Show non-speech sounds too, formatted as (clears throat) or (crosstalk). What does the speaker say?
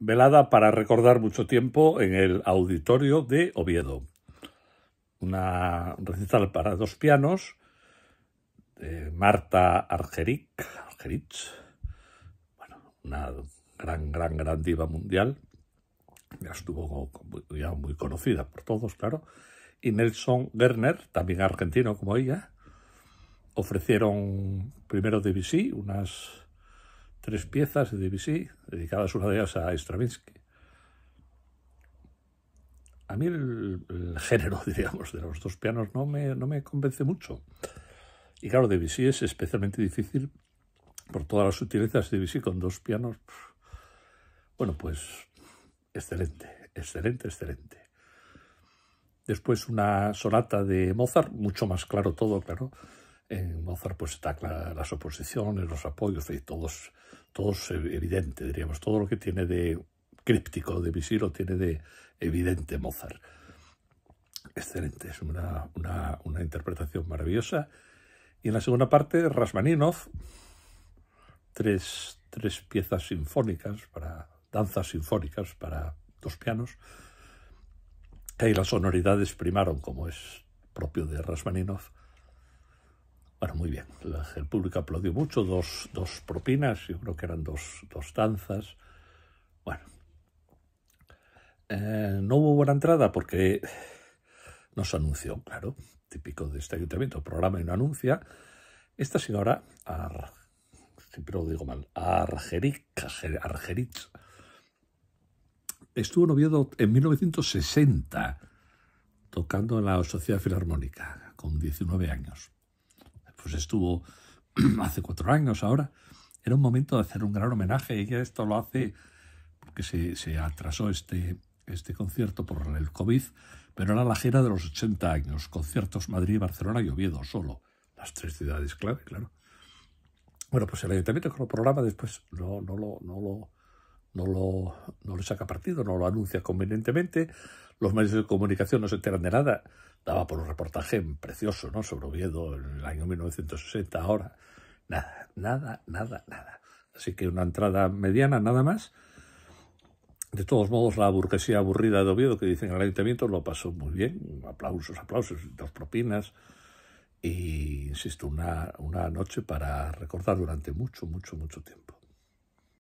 velada para recordar mucho tiempo en el auditorio de Oviedo. Una recital para dos pianos de Marta Argeric, Argerich, bueno, una gran, gran, gran diva mundial, ya estuvo muy conocida por todos, claro, y Nelson Werner, también argentino como ella, ofrecieron primero de Vichy unas tres piezas de Debussy, dedicadas una de ellas a Stravinsky. A mí el, género, (laughs) diríamos, de los dos pianos no me, no me convence mucho. Y claro, Debussy es especialmente difícil por todas las sutilezas de Debussy con dos pianos. Bueno, pues excelente, excelente, excelente. Después una sonata de Mozart, mucho más claro todo, claro en Mozart pues está las oposiciones, los apoyos, todo todos, todos evidente, diríamos, todo lo que tiene de críptico de Visir tiene de evidente Mozart. Excelente, es una, interpretación maravillosa. Y en la segunda parte, Rasmaninov, tres, tres piezas sinfónicas, para danzas sinfónicas para dos pianos, que ahí las sonoridades primaron, como es propio de Rasmaninov, bueno, muy bien. el público aplaudió mucho, dos, dos, propinas, yo creo que eran dos, danzas. Bueno, eh, no hubo buena entrada porque no se anunció, claro, típico de este ayuntamiento, programa y no anuncia. Esta señora, siempre lo digo mal, Argeric, Argerich, estuvo en en 1960, tocando en la Sociedad Filarmónica, con 19 años pues estuvo (clears throat) hace cuatro años ahora, era un momento de hacer un gran homenaje y esto lo hace porque se, se atrasó este, este concierto por el COVID, pero era la gira de los 80 años, conciertos Madrid, Barcelona y Oviedo solo, las tres ciudades clave, claro. Bueno, pues el ayuntamiento con el programa después no, no, lo, no, lo, no, lo, no le saca partido, no lo anuncia convenientemente, los medios de comunicación no se enteran de nada, daba por un reportaje precioso ¿no? sobre Oviedo en el año 1960, ahora. Nada, nada, nada, nada. Así que una entrada mediana, nada más. De todos modos, la burguesía aburrida de Oviedo que dicen en el ayuntamiento lo pasó muy bien. Aplausos, aplausos, dos propinas. Y, insisto, una noche para recordar durante mucho, mucho, mucho tiempo.